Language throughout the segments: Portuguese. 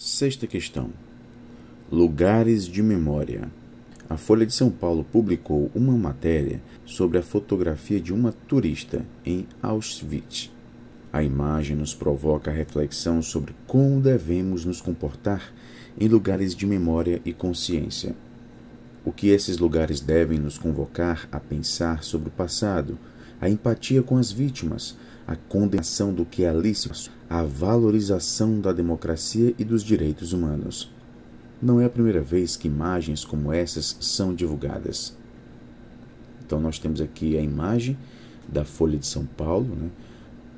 Sexta questão: Lugares de memória. A Folha de São Paulo publicou uma matéria sobre a fotografia de uma turista em Auschwitz. A imagem nos provoca a reflexão sobre como devemos nos comportar em lugares de memória e consciência. O que esses lugares devem nos convocar a pensar sobre o passado, a empatia com as vítimas, a condenação do que é lícito, a valorização da democracia e dos direitos humanos. Não é a primeira vez que imagens como essas são divulgadas. Então nós temos aqui a imagem da Folha de São Paulo, né?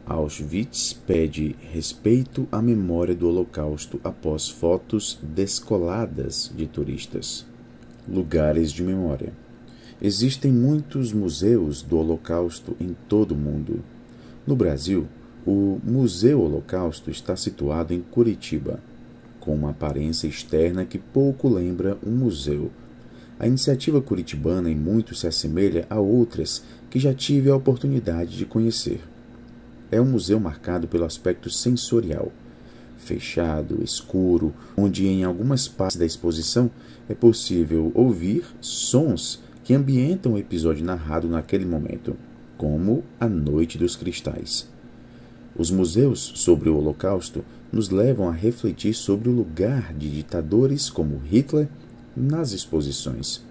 Auschwitz pede respeito à memória do Holocausto após fotos descoladas de turistas. Lugares de memória. Existem muitos museus do Holocausto em todo o mundo. No Brasil, o Museu Holocausto está situado em Curitiba, com uma aparência externa que pouco lembra um museu. A iniciativa curitibana em muito se assemelha a outras que já tive a oportunidade de conhecer. É um museu marcado pelo aspecto sensorial, fechado, escuro, onde em algumas partes da exposição é possível ouvir sons que ambientam o episódio narrado naquele momento como A Noite dos Cristais. Os museus sobre o Holocausto nos levam a refletir sobre o lugar de ditadores como Hitler nas exposições.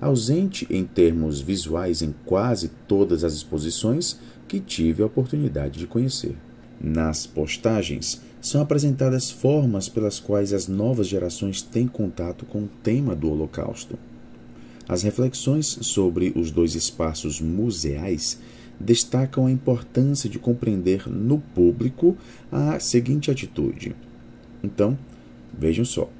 Ausente em termos visuais em quase todas as exposições que tive a oportunidade de conhecer. Nas postagens, são apresentadas formas pelas quais as novas gerações têm contato com o tema do Holocausto. As reflexões sobre os dois espaços museais destacam a importância de compreender no público a seguinte atitude. Então, vejam só.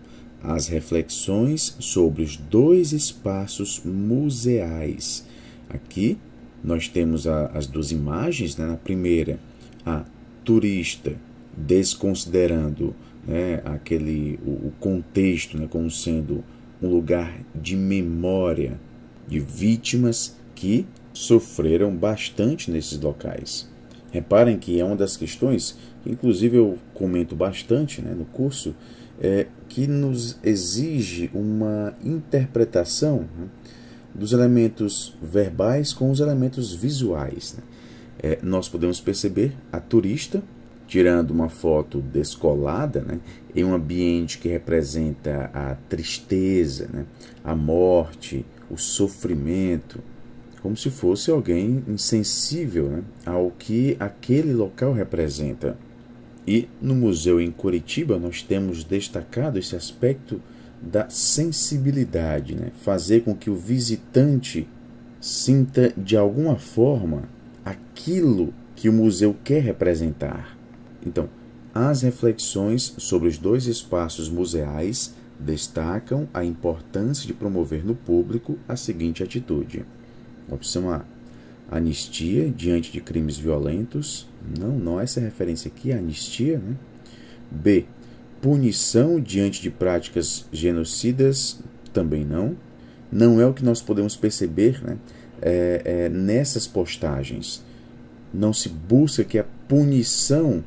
As reflexões sobre os dois espaços museais. Aqui nós temos a, as duas imagens. Né? Na primeira, a turista desconsiderando né, aquele o, o contexto né, como sendo um lugar de memória de vítimas que sofreram bastante nesses locais. Reparem que é uma das questões, que inclusive eu comento bastante né, no curso, é, que nos exige uma interpretação né, dos elementos verbais com os elementos visuais. Né? É, nós podemos perceber a turista tirando uma foto descolada, né, em um ambiente que representa a tristeza, né, a morte, o sofrimento, como se fosse alguém insensível né, ao que aquele local representa. E no museu em Curitiba nós temos destacado esse aspecto da sensibilidade, né? fazer com que o visitante sinta de alguma forma aquilo que o museu quer representar. Então, as reflexões sobre os dois espaços museais destacam a importância de promover no público a seguinte atitude: opção A. Anistia diante de crimes violentos. Não, não é essa referência aqui, é anistia, né? B. Punição diante de práticas genocidas. Também não. Não é o que nós podemos perceber né? É, é, nessas postagens. Não se busca que a punição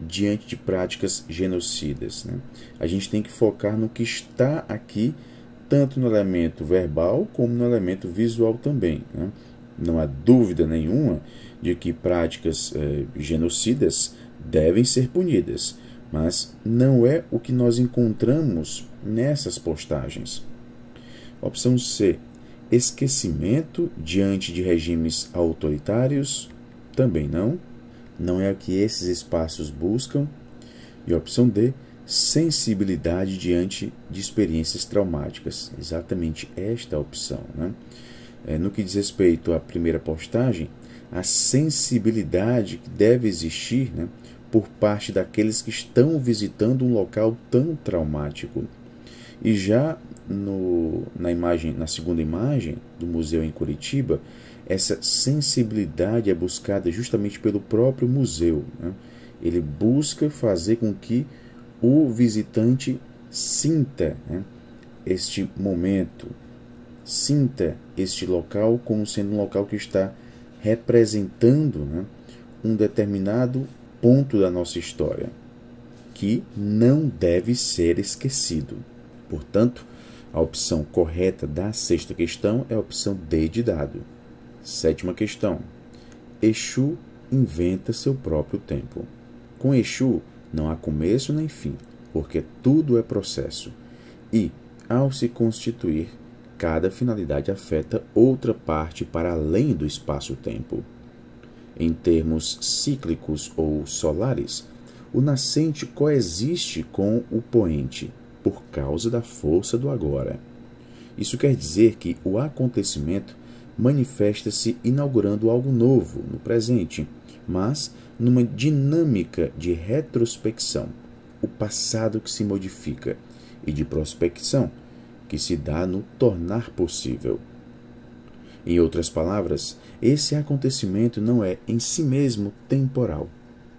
diante de práticas genocidas. Né? A gente tem que focar no que está aqui, tanto no elemento verbal como no elemento visual também. Né? Não há dúvida nenhuma de que práticas eh, genocidas devem ser punidas, mas não é o que nós encontramos nessas postagens. Opção C: esquecimento diante de regimes autoritários? Também não não é a que esses espaços buscam. E opção D, sensibilidade diante de experiências traumáticas. Exatamente esta opção. Né? É, no que diz respeito à primeira postagem, a sensibilidade que deve existir né, por parte daqueles que estão visitando um local tão traumático. E já no, na imagem, na segunda imagem do museu em Curitiba, essa sensibilidade é buscada justamente pelo próprio museu. Né? Ele busca fazer com que o visitante sinta né, este momento, sinta este local como sendo um local que está representando né, um determinado ponto da nossa história que não deve ser esquecido. Portanto, a opção correta da sexta questão é a opção D de dado. Sétima questão. Exu inventa seu próprio tempo. Com Exu não há começo nem fim, porque tudo é processo. E, ao se constituir, cada finalidade afeta outra parte para além do espaço-tempo. Em termos cíclicos ou solares, o nascente coexiste com o poente por causa da força do agora. Isso quer dizer que o acontecimento manifesta-se inaugurando algo novo no presente, mas numa dinâmica de retrospecção, o passado que se modifica, e de prospecção, que se dá no tornar possível. Em outras palavras, esse acontecimento não é em si mesmo temporal,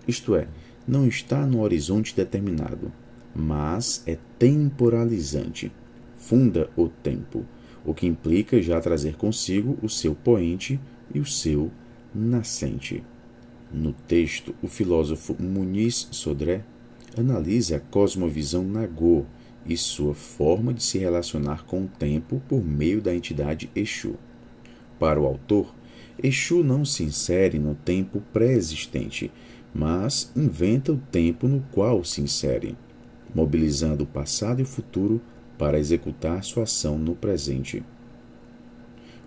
isto é, não está no horizonte determinado, mas é temporalizante, funda o tempo o que implica já trazer consigo o seu poente e o seu nascente. No texto, o filósofo Muniz Sodré analisa a cosmovisão Nagô e sua forma de se relacionar com o tempo por meio da entidade Exu. Para o autor, Exu não se insere no tempo pré-existente, mas inventa o tempo no qual se insere, mobilizando o passado e o futuro para executar sua ação no presente.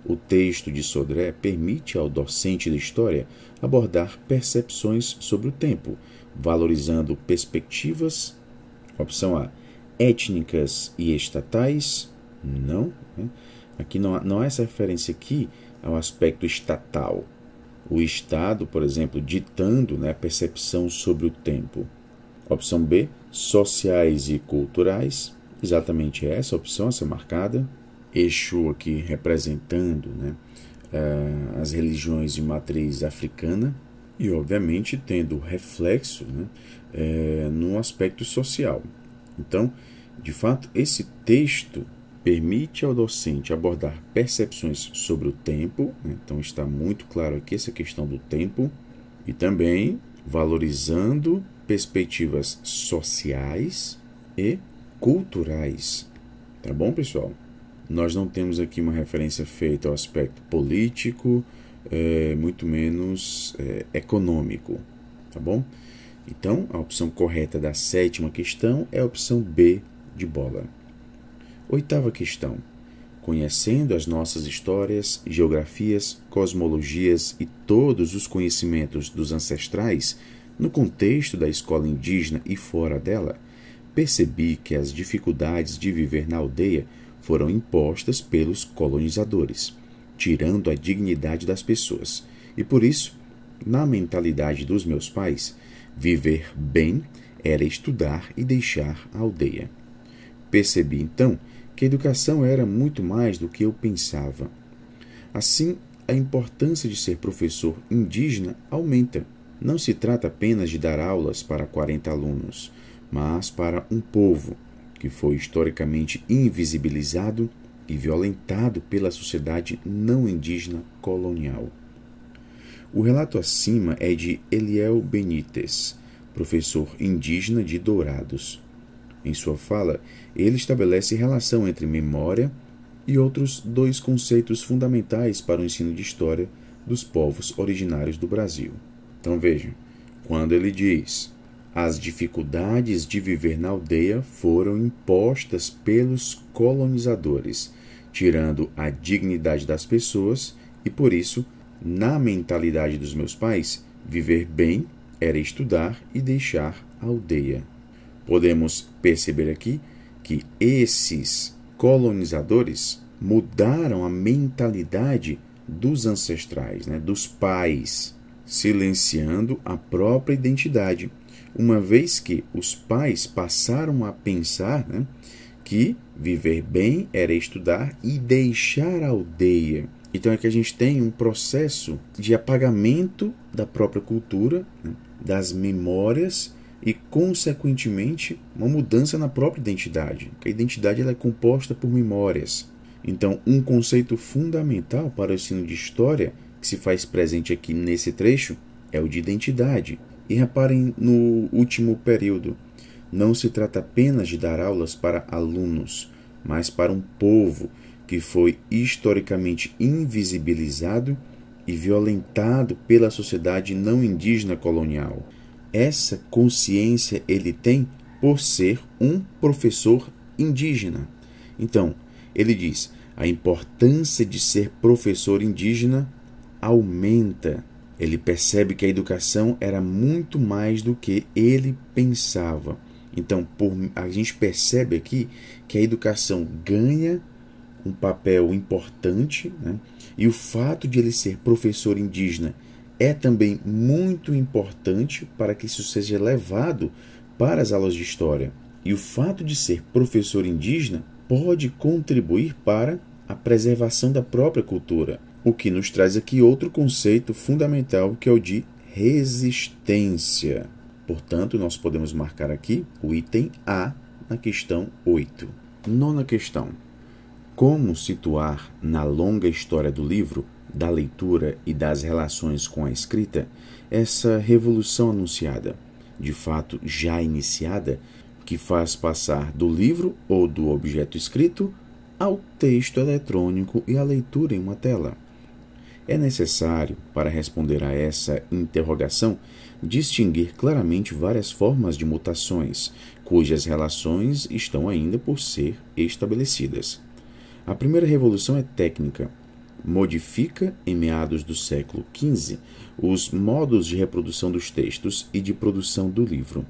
O texto de Sodré permite ao docente de história abordar percepções sobre o tempo, valorizando perspectivas, opção A, étnicas e estatais, não, né? aqui não há, não há essa referência aqui ao aspecto estatal, o Estado, por exemplo, ditando né, a percepção sobre o tempo. Opção B, sociais e culturais, exatamente essa opção a ser marcada. Exu aqui representando né, eh, as religiões de matriz africana e, obviamente, tendo reflexo né, eh, no aspecto social. Então, de fato, esse texto permite ao docente abordar percepções sobre o tempo, né, então está muito claro aqui essa questão do tempo, e também valorizando perspectivas sociais e culturais. Tá bom, pessoal? Nós não temos aqui uma referência feita ao aspecto político, é, muito menos é, econômico. Tá bom? Então, a opção correta da sétima questão é a opção B de bola. Oitava questão. Conhecendo as nossas histórias, geografias, cosmologias e todos os conhecimentos dos ancestrais, no contexto da escola indígena e fora dela, percebi que as dificuldades de viver na aldeia foram impostas pelos colonizadores, tirando a dignidade das pessoas. E por isso, na mentalidade dos meus pais, viver bem era estudar e deixar a aldeia. Percebi então que a educação era muito mais do que eu pensava. Assim, a importância de ser professor indígena aumenta. Não se trata apenas de dar aulas para 40 alunos, mas para um povo que foi historicamente invisibilizado e violentado pela sociedade não indígena colonial. O relato acima é de Eliel Benítez, professor indígena de Dourados. Em sua fala, ele estabelece relação entre memória e outros dois conceitos fundamentais para o ensino de história dos povos originários do Brasil. Então vejam, quando ele diz as dificuldades de viver na aldeia foram impostas pelos colonizadores, tirando a dignidade das pessoas e, por isso, na mentalidade dos meus pais, viver bem era estudar e deixar a aldeia. Podemos perceber aqui que esses colonizadores mudaram a mentalidade dos ancestrais, né, dos pais, silenciando a própria identidade uma vez que os pais passaram a pensar né, que viver bem era estudar e deixar a aldeia. Então é que a gente tem um processo de apagamento da própria cultura, né, das memórias e, consequentemente, uma mudança na própria identidade. A identidade ela é composta por memórias. Então, um conceito fundamental para o ensino de história que se faz presente aqui nesse trecho é o de identidade. E reparem no último período. Não se trata apenas de dar aulas para alunos, mas para um povo que foi historicamente invisibilizado e violentado pela sociedade não indígena colonial. Essa consciência ele tem por ser um professor indígena. Então, ele diz: a importância de ser professor indígena aumenta ele percebe que a educação era muito mais do que ele pensava. Então, por, a gente percebe aqui que a educação ganha um papel importante, né? e o fato de ele ser professor indígena é também muito importante para que isso seja levado para as aulas de história. E o fato de ser professor indígena pode contribuir para a preservação da própria cultura. O que nos traz aqui outro conceito fundamental que é o de resistência. Portanto, nós podemos marcar aqui o item A na questão 8. Nona questão. Como situar na longa história do livro, da leitura e das relações com a escrita essa revolução anunciada, de fato já iniciada, que faz passar do livro ou do objeto escrito ao texto eletrônico e à leitura em uma tela? É necessário, para responder a essa interrogação, distinguir claramente várias formas de mutações, cujas relações estão ainda por ser estabelecidas. A primeira revolução é técnica. Modifica, em meados do século XV, os modos de reprodução dos textos e de produção do livro.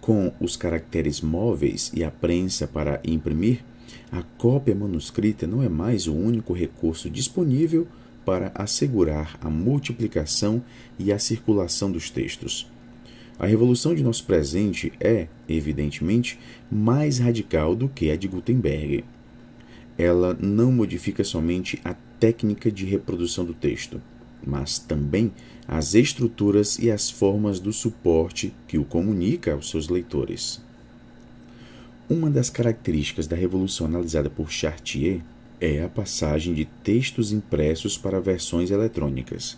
Com os caracteres móveis e a prensa para imprimir, a cópia manuscrita não é mais o único recurso disponível para assegurar a multiplicação e a circulação dos textos. A revolução de nosso presente é, evidentemente, mais radical do que a de Gutenberg. Ela não modifica somente a técnica de reprodução do texto, mas também as estruturas e as formas do suporte que o comunica aos seus leitores. Uma das características da revolução analisada por Chartier é a passagem de textos impressos para versões eletrônicas,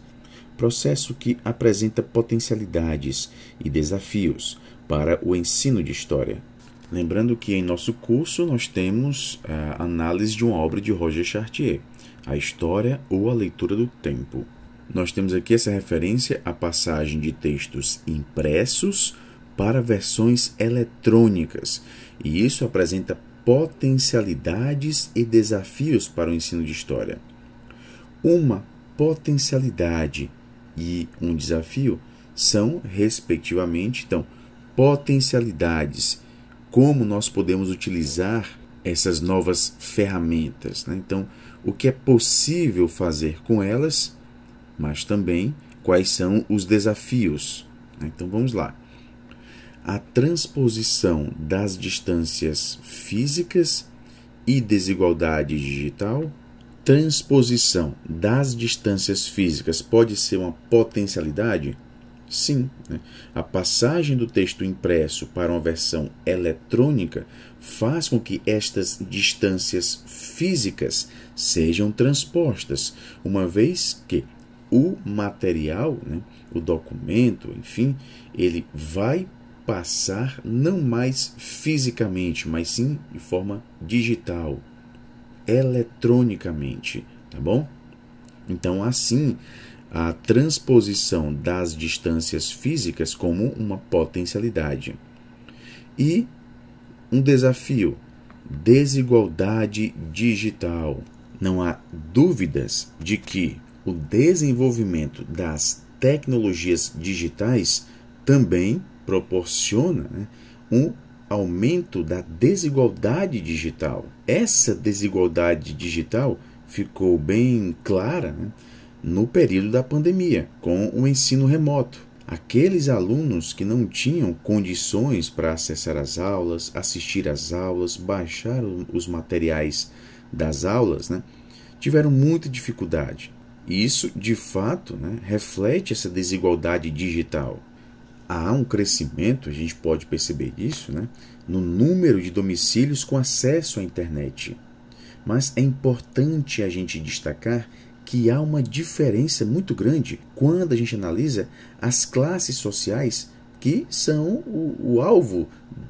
processo que apresenta potencialidades e desafios para o ensino de história. Lembrando que em nosso curso nós temos a análise de uma obra de Roger Chartier, A História ou a Leitura do Tempo. Nós temos aqui essa referência à passagem de textos impressos para versões eletrônicas, e isso apresenta potencialidades e desafios para o ensino de história. Uma potencialidade e um desafio são, respectivamente, então, potencialidades, como nós podemos utilizar essas novas ferramentas. Né? Então, o que é possível fazer com elas, mas também quais são os desafios. Né? Então, vamos lá a transposição das distâncias físicas e desigualdade digital. Transposição das distâncias físicas pode ser uma potencialidade? Sim, né? a passagem do texto impresso para uma versão eletrônica faz com que estas distâncias físicas sejam transpostas, uma vez que o material, né? o documento, enfim, ele vai passar não mais fisicamente, mas sim de forma digital, eletronicamente, tá bom? Então, assim, a transposição das distâncias físicas como uma potencialidade. E um desafio: desigualdade digital. Não há dúvidas de que o desenvolvimento das tecnologias digitais também proporciona né, um aumento da desigualdade digital. Essa desigualdade digital ficou bem clara né, no período da pandemia, com o ensino remoto. Aqueles alunos que não tinham condições para acessar as aulas, assistir às aulas, baixar os materiais das aulas, né, tiveram muita dificuldade. E isso, de fato, né, reflete essa desigualdade digital há um crescimento, a gente pode perceber isso, né, no número de domicílios com acesso à internet. Mas é importante a gente destacar que há uma diferença muito grande quando a gente analisa as classes sociais que são o, o alvo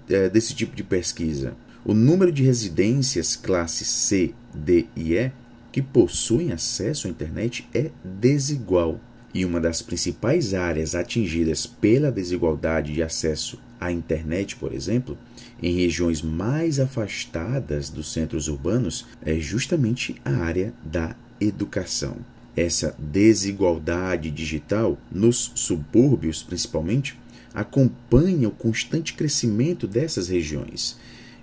é, desse tipo de pesquisa. O número de residências classe C, D e E que possuem acesso à internet é desigual. E uma das principais áreas atingidas pela desigualdade de acesso à internet, por exemplo, em regiões mais afastadas dos centros urbanos, é justamente a área da educação. Essa desigualdade digital, nos subúrbios principalmente, acompanha o constante crescimento dessas regiões.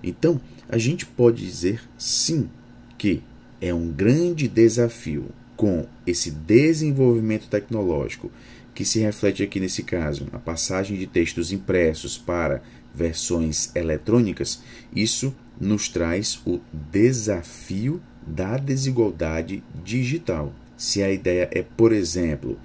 Então, a gente pode dizer sim que é um grande desafio com esse desenvolvimento tecnológico, que se reflete aqui nesse caso, a passagem de textos impressos para versões eletrônicas, isso nos traz o desafio da desigualdade digital. Se a ideia é, por exemplo,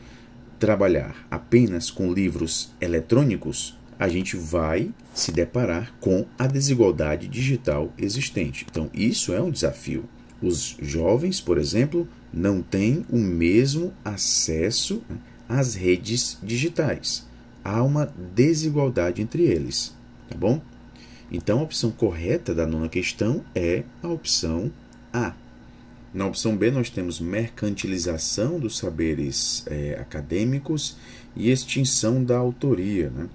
trabalhar apenas com livros eletrônicos, a gente vai se deparar com a desigualdade digital existente. Então, isso é um desafio. Os jovens, por exemplo, não têm o mesmo acesso né, às redes digitais. Há uma desigualdade entre eles, tá bom? Então a opção correta da nona questão é a opção A. Na opção B, nós temos mercantilização dos saberes é, acadêmicos e extinção da autoria. Né?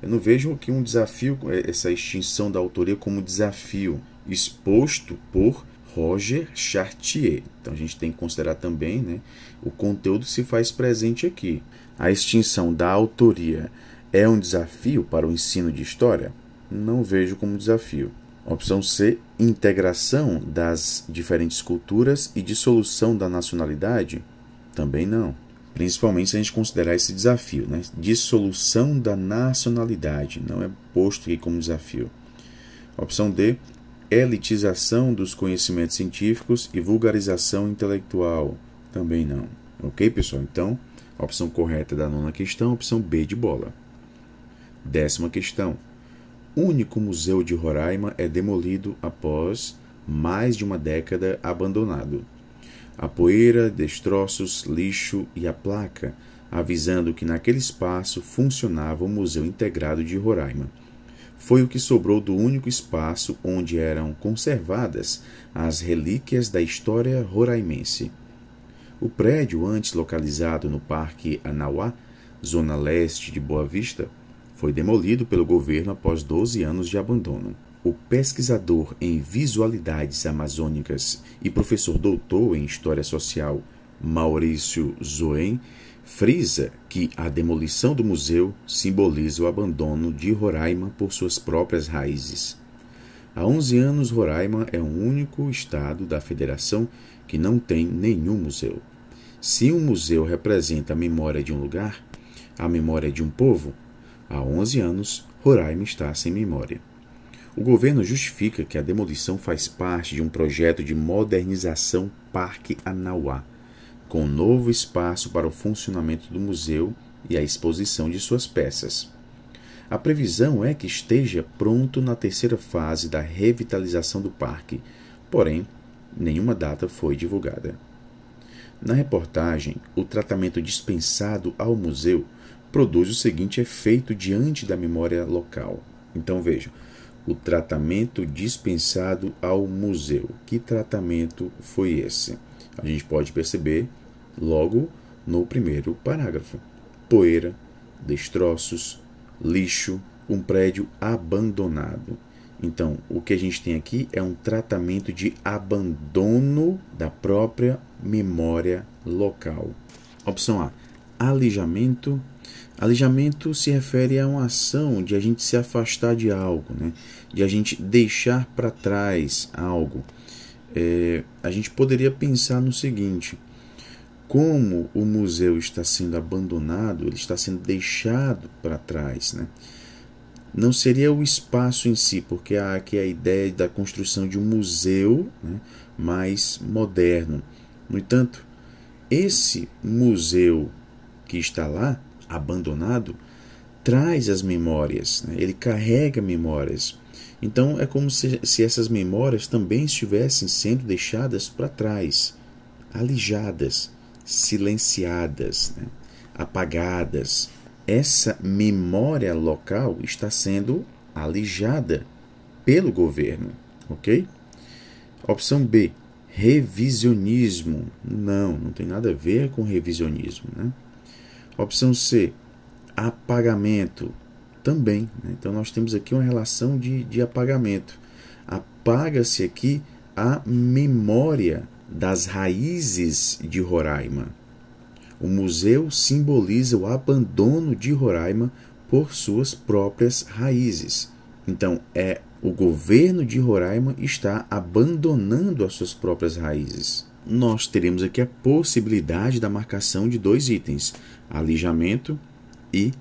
Eu não vejo aqui um desafio, é, essa extinção da autoria, como desafio exposto por Roger Chartier. Então a gente tem que considerar também né, o conteúdo se faz presente aqui. A extinção da autoria é um desafio para o ensino de história? Não vejo como desafio. Opção C: integração das diferentes culturas e dissolução da nacionalidade? Também não. Principalmente se a gente considerar esse desafio, né? Dissolução da nacionalidade não é posto aqui como desafio. Opção D: elitização dos conhecimentos científicos e vulgarização intelectual. Também não. Ok, pessoal? Então, a opção correta da nona questão, a opção B de bola. Décima questão. Único museu de Roraima é demolido após mais de uma década abandonado. A poeira, destroços, lixo e a placa avisando que naquele espaço funcionava o Museu Integrado de Roraima foi o que sobrou do único espaço onde eram conservadas as relíquias da história roraimense. O prédio, antes localizado no Parque Anauá, zona leste de Boa Vista, foi demolido pelo governo após 12 anos de abandono. O pesquisador em visualidades amazônicas e professor doutor em História Social Maurício Zoen frisa que a demolição do museu simboliza o abandono de Roraima por suas próprias raízes. Há 11 anos, Roraima é o único estado da federação que não tem nenhum museu. Se um museu representa a memória de um lugar, a memória de um povo, há 11 anos, Roraima está sem memória. O governo justifica que a demolição faz parte de um projeto de modernização Parque Anauá com um novo espaço para o funcionamento do museu e a exposição de suas peças. A previsão é que esteja pronto na terceira fase da revitalização do parque, porém, nenhuma data foi divulgada. Na reportagem, o tratamento dispensado ao museu produz o seguinte efeito diante da memória local. Então vejam, o tratamento dispensado ao museu. Que tratamento foi esse? A gente pode perceber logo no primeiro parágrafo. Poeira, destroços, lixo, um prédio abandonado. Então, o que a gente tem aqui é um tratamento de abandono da própria memória local. Opção A: alijamento. Alijamento se refere a uma ação de a gente se afastar de algo, né? de a gente deixar para trás algo. É, a gente poderia pensar no seguinte: como o museu está sendo abandonado, ele está sendo deixado para trás, né? Não seria o espaço em si, porque há aqui a ideia da construção de um museu né, mais moderno. No entanto, esse museu que está lá, abandonado, traz as memórias, né? ele carrega memórias. Então é como se, se essas memórias também estivessem sendo deixadas para trás, alijadas silenciadas, né? apagadas. Essa memória local está sendo alijada pelo governo, ok? Opção B, revisionismo. Não, não tem nada a ver com revisionismo, né? Opção C, apagamento. Também, né? então nós temos aqui uma relação de, de apagamento. Apaga-se aqui a memória das raízes de Roraima. O museu simboliza o abandono de Roraima por suas próprias raízes. Então, é o governo de Roraima está abandonando as suas próprias raízes. Nós teremos aqui a possibilidade da marcação de dois itens: alijamento e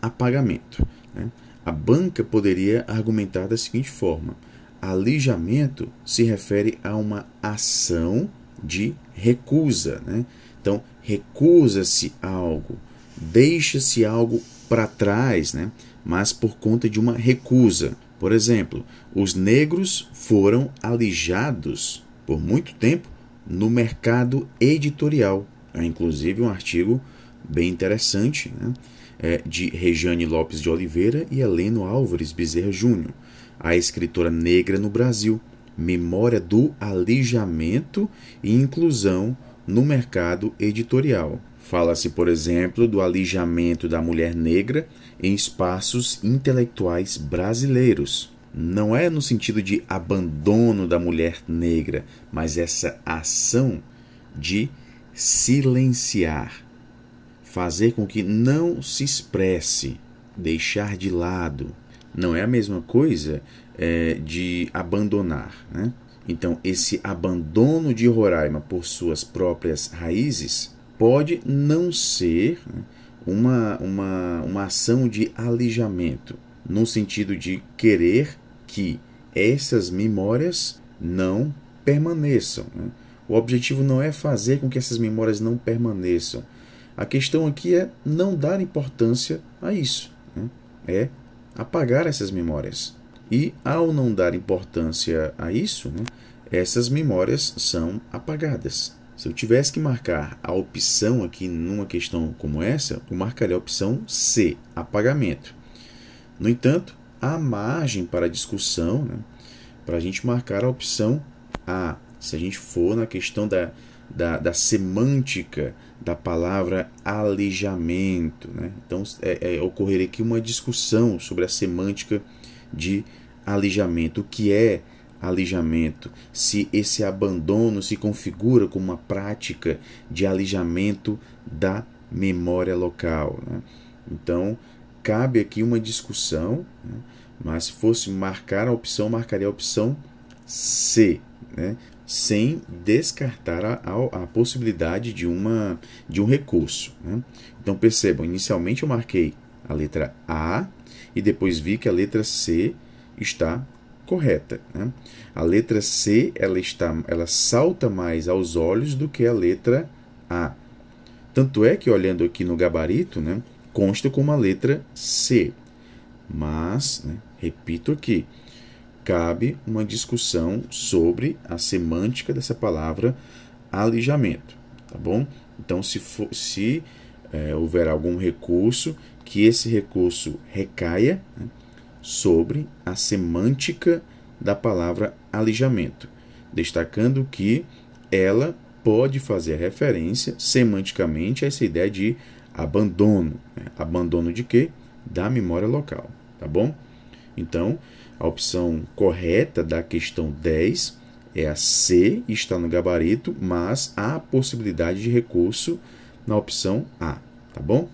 apagamento. Né? A banca poderia argumentar da seguinte forma: alijamento se refere a uma ação de recusa. Né? Então, recusa-se algo, deixa-se algo para trás, né? mas por conta de uma recusa. Por exemplo, os negros foram alijados por muito tempo no mercado editorial. É inclusive um artigo bem interessante né? é, de Rejane Lopes de Oliveira e Heleno Álvares Bezerra Júnior, a escritora negra no Brasil, memória do alijamento e inclusão no mercado editorial. Fala-se, por exemplo, do alijamento da mulher negra em espaços intelectuais brasileiros. Não é no sentido de abandono da mulher negra, mas essa ação de silenciar, fazer com que não se expresse, deixar de lado. Não é a mesma coisa é, de abandonar. Né? Então, esse abandono de Roraima por suas próprias raízes pode não ser né, uma, uma, uma ação de alijamento, no sentido de querer que essas memórias não permaneçam. Né? O objetivo não é fazer com que essas memórias não permaneçam, a questão aqui é não dar importância a isso, né? é apagar essas memórias. E ao não dar importância a isso, né, essas memórias são apagadas. Se eu tivesse que marcar a opção aqui numa questão como essa, eu marcaria a opção C, apagamento. No entanto, há margem para discussão né, para a gente marcar a opção A, se a gente for na questão da da, da semântica da palavra aleijamento. Né? Então, é, é, ocorreria aqui uma discussão sobre a semântica de aleijamento. O que é alijamento, se esse abandono se configura como uma prática de alijamento da memória local. Né? Então, cabe aqui uma discussão, né? mas se fosse marcar a opção, marcaria a opção C. Né? sem descartar a, a, a possibilidade de, uma, de um recurso. Né? Então percebam, inicialmente eu marquei a letra A e depois vi que a letra C está correta. Né? A letra C ela, está, ela salta mais aos olhos do que a letra A. Tanto é que olhando aqui no gabarito, né, consta como a letra C. Mas, né, repito aqui, cabe uma discussão sobre a semântica dessa palavra alijamento, tá bom? Então, se, for, se é, houver algum recurso, que esse recurso recaia né, sobre a semântica da palavra alijamento, destacando que ela pode fazer referência semanticamente a essa ideia de abandono. Né? Abandono de quê? Da memória local, tá bom? Então, a opção correta da questão 10 é a C, está no gabarito, mas há possibilidade de recurso na opção A, tá bom?